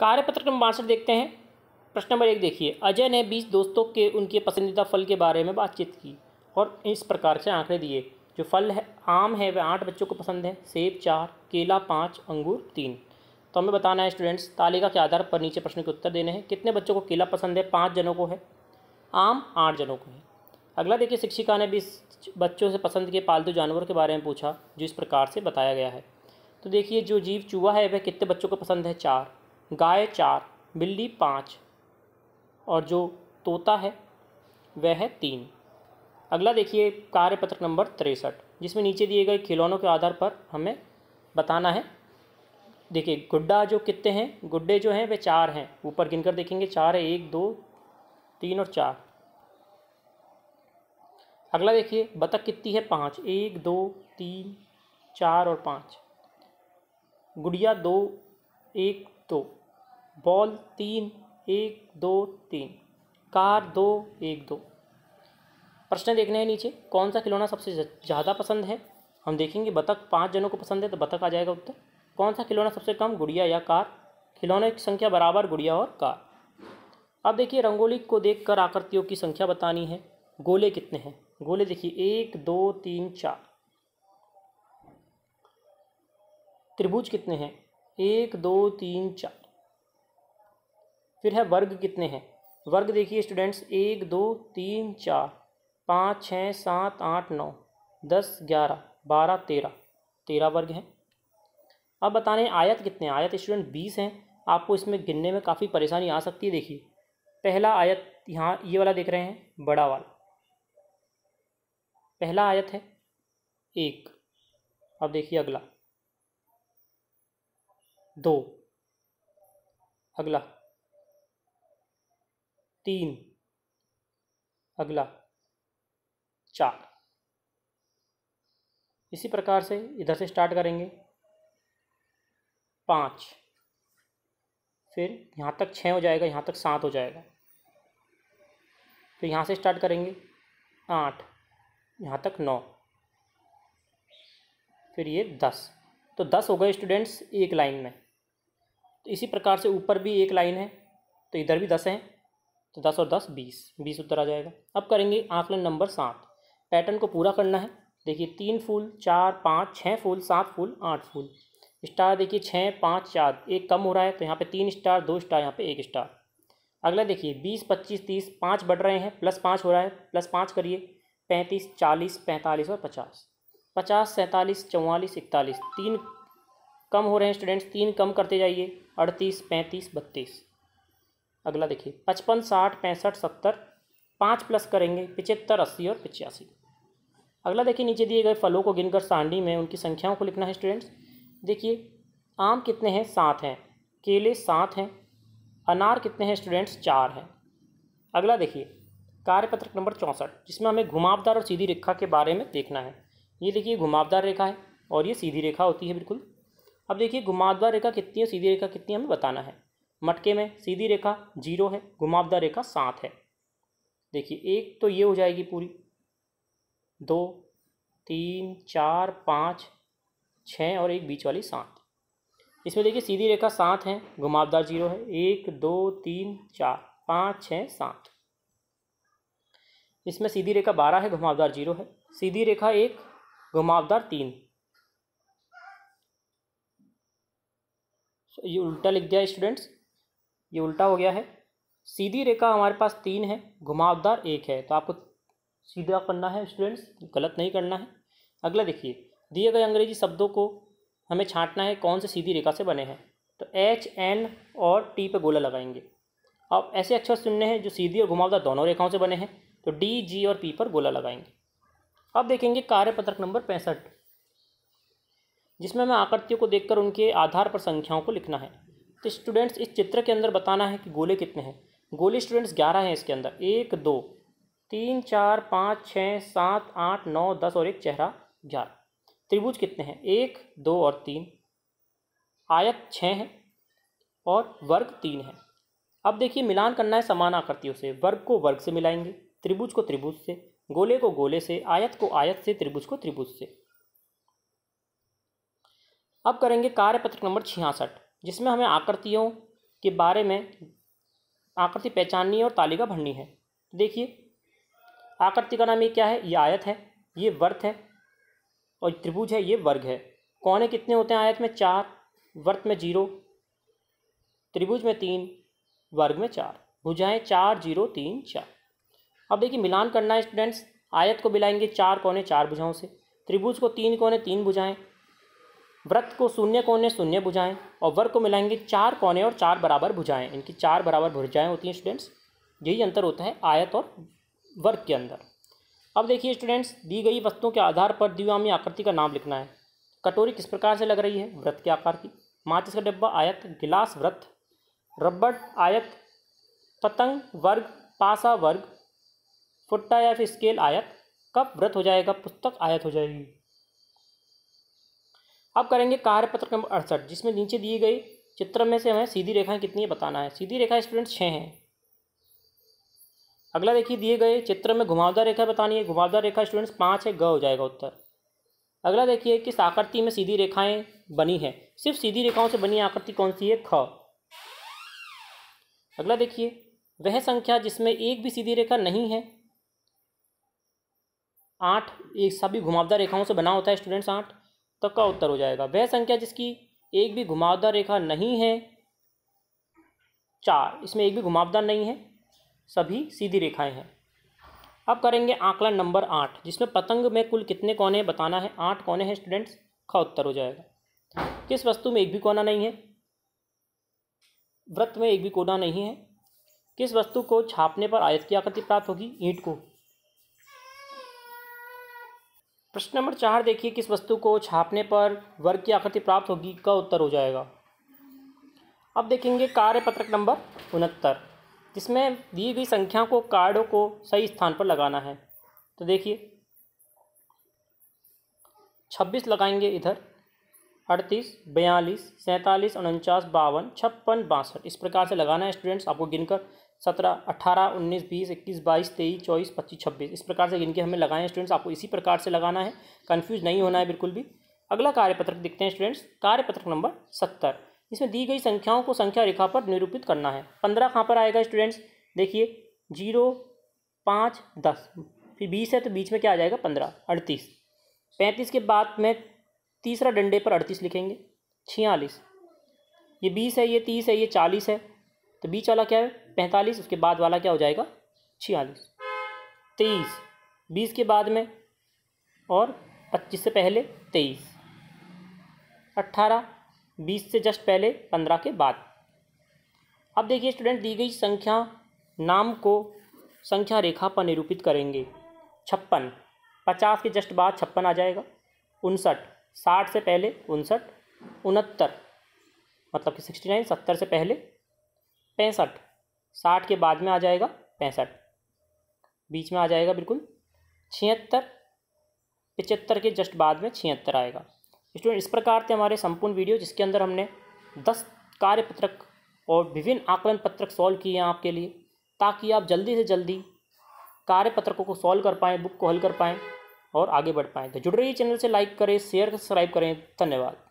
कार्यपत्र number बासठ देखते हैं प्रश्न नंबर एक देखिए अजय ने बीस दोस्तों के उनके पसंदीदा फल के बारे में बातचीत की और इस प्रकार से आंकड़े दिए जो फल है आम है वह आठ बच्चों को पसंद है सेब चार केला पाँच अंगूर तीन तो हमें बताना है स्टूडेंट्स तालिका के आधार पर नीचे प्रश्न के उत्तर देने हैं कितने बच्चों को केला पसंद है पाँच जनों को है आम आठ जनों को है अगला देखिए शिक्षिका ने बीस बच्चों से पसंद के पालतू जानवरों के बारे में पूछा जो इस प्रकार से बताया गया है तो देखिए जो जीव चूहा है वह कितने बच्चों को पसंद है चार गाय चार बिल्ली पाँच और जो तोता है वह है तीन अगला देखिए कार्यपत्र नंबर तिरसठ जिसमें नीचे दिए गए खिलौनों के आधार पर हमें बताना है देखिए गुड्डा जो कितने हैं गुड्डे जो हैं वे चार हैं ऊपर गिनकर देखेंगे चार है एक दो तीन और चार अगला देखिए बतख कितनी है पाँच एक दो तीन चार और पाँच गुड़िया दो एक दो बॉल तीन एक दो तीन कार दो एक दो प्रश्न देखने हैं नीचे कौन सा खिलौना सबसे ज़्यादा पसंद है हम देखेंगे बतख पाँच जनों को पसंद है तो बतख आ जाएगा उत्तर कौन सा खिलौना सबसे कम गुड़िया या कार खिलौने की संख्या बराबर गुड़िया और कार अब देखिए रंगोली को देखकर आकृतियों की संख्या बतानी है गोले कितने हैं गोले देखिए एक दो तीन चार त्रिभुज कितने हैं एक दो तीन चार फिर है वर्ग कितने हैं वर्ग देखिए स्टूडेंट्स एक दो तीन चार पाँच छः सात आठ नौ दस ग्यारह बारह तेरह तेरह वर्ग हैं अब बता रहे हैं आयत कितने आयत स्टूडेंट बीस हैं आपको इसमें गिनने में काफ़ी परेशानी आ सकती है देखिए पहला आयत यहाँ ये वाला देख रहे हैं बड़ा वाला पहला आयत है एक अब देखिए अगला दो अगला तीन अगला चार इसी प्रकार से इधर से स्टार्ट करेंगे पाँच फिर यहाँ तक छः हो जाएगा यहाँ तक सात हो जाएगा फिर तो यहाँ से स्टार्ट करेंगे आठ यहाँ तक नौ फिर ये दस तो दस हो गए स्टूडेंट्स एक लाइन में तो इसी प्रकार से ऊपर भी एक लाइन है तो इधर भी दस हैं तो दस और दस बीस बीस उत्तर आ जाएगा अब करेंगे आंकलन नंबर सात पैटर्न को पूरा करना है देखिए तीन फूल चार पाँच छः फूल सात फूल आठ फूल स्टार देखिए छः पाँच चार एक कम हो रहा है तो यहाँ पे तीन स्टार दो स्टार यहाँ पे एक स्टार अगला देखिए बीस पच्चीस तीस पाँच बढ़ रहे हैं प्लस पाँच हो रहा है प्लस पाँच करिए पैंतीस चालीस पैंतालीस और पचास पचास सैंतालीस चौवालीस इकतालीस तीन कम हो रहे हैं स्टूडेंट्स तीन कम करते जाइए अड़तीस पैंतीस बत्तीस अगला देखिए पचपन साठ पैंसठ सत्तर पाँच प्लस करेंगे पिचहत्तर अस्सी और पिचासी अगला देखिए नीचे दिए गए फलों को गिनकर सांडी में उनकी संख्याओं को लिखना है स्टूडेंट्स देखिए आम कितने हैं सात हैं केले सात हैं अनार कितने हैं स्टूडेंट्स चार हैं अगला देखिए कार्यपत्रक नंबर चौंसठ जिसमें हमें घुमावदार और सीधी रेखा के बारे में देखना है ये देखिए घुमावदार रेखा है और ये सीधी रेखा होती है बिल्कुल अब देखिए घुमावदार रेखा कितनी है सीधी रेखा कितनी हमें बताना है मटके में सीधी रेखा जीरो है घुमावदार रेखा सात है देखिए एक तो ये हो जाएगी पूरी दो तीन चार पाँच छः और एक बीच वाली सात इसमें देखिए सीधी रेखा सात है घुमावदार जीरो है एक दो तीन चार पाँच छः सात इसमें सीधी रेखा बारह है घुमावदार जीरो है सीधी रेखा एक घुमावदार तीन ये उल्टा लिख दिया स्टूडेंट्स ये उल्टा हो गया है सीधी रेखा हमारे पास तीन है घुमावदार एक है तो आपको सीधा करना है स्टूडेंट्स गलत नहीं करना है अगला देखिए दिए गए अंग्रेजी शब्दों को हमें छांटना है कौन से सीधी रेखा से बने हैं तो एच एन और टी पे गोला लगाएंगे अब ऐसे अक्षर सुनने हैं जो सीधी और घुमावदार दोनों रेखाओं से बने हैं तो डी जी और पी पर गोला लगाएंगे अब देखेंगे कार्यपत्रक नंबर पैंसठ जिसमें हमें आकृतियों को देखकर उनके आधार पर संख्याओं को लिखना है तो स्टूडेंट्स इस चित्र के अंदर बताना है कि गोले कितने हैं गोले स्टूडेंट्स ग्यारह हैं इसके अंदर एक दो तीन चार पाँच छः सात आठ नौ दस और एक चेहरा ग्यारह त्रिभुज कितने हैं एक दो और तीन आयत छः हैं और वर्ग तीन है अब देखिए मिलान करना है समान आकृतियों से वर्ग को वर्ग से मिलाएंगे त्रिभुज को त्रिभुज से गोले को गोले से आयत को आयत से त्रिभुज को त्रिभुज से अब करेंगे कार्यपत्र नंबर छियासठ जिसमें हमें आकृतियों के बारे में आकृति पहचाननी और तालिका भरनी है देखिए आकृति का नाम ये क्या है ये आयत है ये वर्त है और त्रिभुज है ये वर्ग है कोने कितने होते हैं आयत में चार वर्त में जीरो त्रिभुज में तीन वर्ग में चार भुजाएं चार जीरो तीन चार अब देखिए मिलान करना है स्टूडेंट्स आयत को मिलाएंगे चार कोने चार भुजाओं से त्रिभुज को तीन कोने तीन भुजाएं व्रत को शून्य कोने शून्य बुझाएं और वर्ग को मिलाएंगे चार कोने और चार बराबर बुझाएं इनकी चार बराबर भुजाएं होती हैं स्टूडेंट्स यही अंतर होता है आयत और वर्ग के अंदर अब देखिए स्टूडेंट्स दी गई वस्तुओं के आधार पर दिव्यामी आकृति का नाम लिखना है कटोरी किस प्रकार से लग रही है व्रत के आकार की माचिस का डिब्बा आयत गिलास व्रत रबड़ आयत पतंग वर्ग पासा वर्ग फुट्टा या फिर स्केल आयत कब व्रत हो जाएगा पुस्तक आयत हो जाएगी अब करेंगे कार्यपत्र नंबर अड़सठ जिसमें नीचे दिए गई चित्र में से हमें सीधी रेखाएं कितनी है बताना है सीधी रेखा स्टूडेंट छः हैं अगला देखिए दिए गए चित्र में घुमावदार रेखा बतानी है घुमावदार रेखा स्टूडेंट्स पाँच है ग हो जाएगा उत्तर अगला देखिए किस आकृति में सीधी रेखाएं बनी है सिर्फ सीधी रेखाओं से बनी आकृति कौन सी है ख अगला देखिए वह संख्या जिसमें एक भी सीधी रेखा नहीं है आठ एक सभी घुमावदार रेखाओं से बना होता है स्टूडेंट्स आठ तक का उत्तर हो जाएगा वह संख्या जिसकी एक भी घुमावदार रेखा नहीं है चार इसमें एक भी घुमावदार नहीं है सभी सीधी रेखाएं हैं अब करेंगे आंकलन नंबर आठ जिसमें पतंग में कुल कितने कोने बताना है आठ कोने हैं स्टूडेंट्स का उत्तर हो जाएगा किस वस्तु में एक भी कोना नहीं है व्रत में एक भी कोना नहीं है किस वस्तु को छापने पर आयत की आकृति प्राप्त होगी ईंट को प्रश्न नंबर चार देखिए किस वस्तु को छापने पर वर्ग की आकृति प्राप्त होगी का उत्तर हो जाएगा अब देखेंगे कार्य पत्रक नंबर उनहत्तर जिसमें दी गई संख्या को कार्डों को सही स्थान पर लगाना है तो देखिए छब्बीस लगाएंगे इधर अड़तीस बयालीस सैंतालीस उनचास बावन छप्पन बासठ इस प्रकार से लगाना है स्टूडेंट्स आपको गिनकर सत्रह अट्ठारह उन्नीस बीस इक्कीस बाईस तेईस चौबीस पच्चीस छब्बीस इस प्रकार से गिनके हमें लगाएं स्टूडेंट्स आपको इसी प्रकार से लगाना है कन्फ्यूज नहीं होना है बिल्कुल भी अगला कार्यपत्रक देखते हैं स्टूडेंट्स कार्यपत्रक नंबर सत्तर इसमें दी गई संख्याओं को संख्या रेखा पर निरूपित करना है पंद्रह कहाँ पर आएगा स्टूडेंट्स देखिए जीरो पाँच दस फिर बीस है तो बीच में क्या आ जाएगा पंद्रह अड़तीस पैंतीस के बाद में तीसरा डंडे पर अड़तीस लिखेंगे छियालीस ये बीस है ये तीस है ये चालीस है तो बीच वाला क्या है पैंतालीस उसके बाद वाला क्या हो जाएगा छियालीस तेईस बीस के बाद में और पच्चीस से पहले तेईस अट्ठारह बीस से जस्ट पहले पंद्रह के बाद अब देखिए स्टूडेंट दी गई संख्या नाम को संख्या रेखा पर निरूपित करेंगे छप्पन पचास के जस्ट बाद छप्पन आ जाएगा उनसठ साठ से पहले उनसठ उनहत्तर मतलब कि सिक्सटी नाइन सत्तर से पहले पैंसठ साठ के बाद में आ जाएगा पैंसठ बीच में आ जाएगा बिल्कुल छिहत्तर पिचहत्तर के जस्ट बाद में छिहत्तर आएगा स्टूडेंट इस प्रकार थे हमारे संपूर्ण वीडियो जिसके अंदर हमने दस कार्यपत्रक और विभिन्न आकलन पत्रक सॉल्व किए हैं आपके लिए ताकि आप जल्दी से जल्दी कार्यपत्रकों को सॉल्व कर पाएँ बुक को हल कर पाएँ और आगे बढ़ पाएँ तो जुड़ रही चैनल से लाइक करें शेयर सब्सक्राइब करें धन्यवाद